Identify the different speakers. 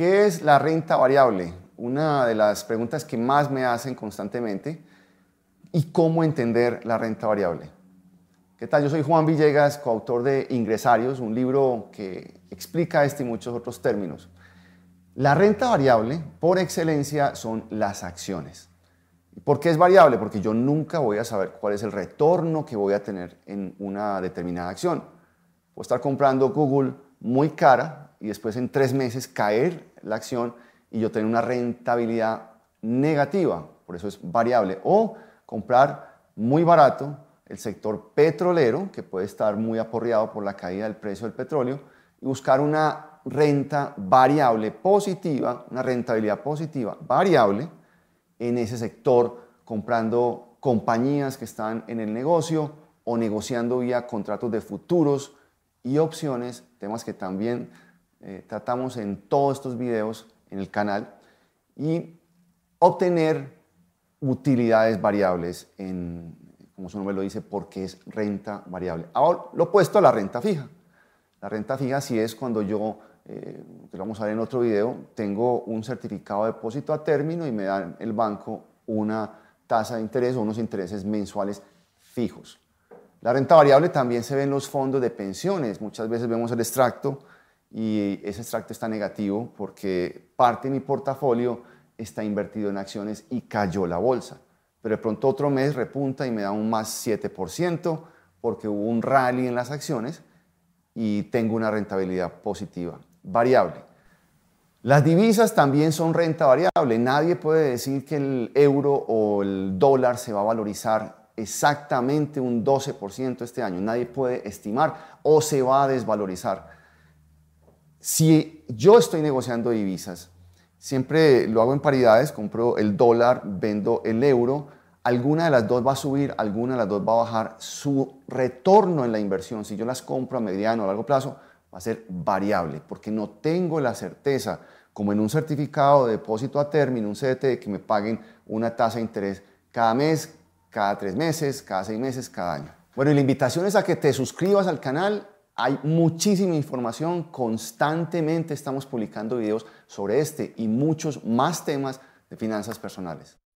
Speaker 1: ¿Qué es la renta variable? Una de las preguntas que más me hacen constantemente. ¿Y cómo entender la renta variable? ¿Qué tal? Yo soy Juan Villegas, coautor de Ingresarios, un libro que explica este y muchos otros términos. La renta variable, por excelencia, son las acciones. ¿Por qué es variable? Porque yo nunca voy a saber cuál es el retorno que voy a tener en una determinada acción. Puedo estar comprando Google muy cara y después en tres meses caer la acción y yo tener una rentabilidad negativa, por eso es variable, o comprar muy barato el sector petrolero, que puede estar muy aporreado por la caída del precio del petróleo, y buscar una renta variable positiva, una rentabilidad positiva variable en ese sector, comprando compañías que están en el negocio o negociando vía contratos de futuros y opciones, temas que también eh, tratamos en todos estos videos en el canal, y obtener utilidades variables, en, como su nombre lo dice, porque es renta variable. Ahora, lo opuesto a la renta fija. La renta fija sí es cuando yo, eh, lo vamos a ver en otro video, tengo un certificado de depósito a término y me dan el banco una tasa de interés o unos intereses mensuales fijos. La renta variable también se ve en los fondos de pensiones. Muchas veces vemos el extracto y ese extracto está negativo porque parte de mi portafolio está invertido en acciones y cayó la bolsa. Pero de pronto otro mes repunta y me da un más 7% porque hubo un rally en las acciones y tengo una rentabilidad positiva, variable. Las divisas también son renta variable. Nadie puede decir que el euro o el dólar se va a valorizar exactamente un 12% este año. Nadie puede estimar o se va a desvalorizar. Si yo estoy negociando divisas, siempre lo hago en paridades, compro el dólar, vendo el euro, alguna de las dos va a subir, alguna de las dos va a bajar. Su retorno en la inversión, si yo las compro a mediano o largo plazo, va a ser variable, porque no tengo la certeza, como en un certificado de depósito a término, un CDT, que me paguen una tasa de interés cada mes, cada tres meses, cada seis meses, cada año. Bueno, y la invitación es a que te suscribas al canal. Hay muchísima información, constantemente estamos publicando videos sobre este y muchos más temas de finanzas personales.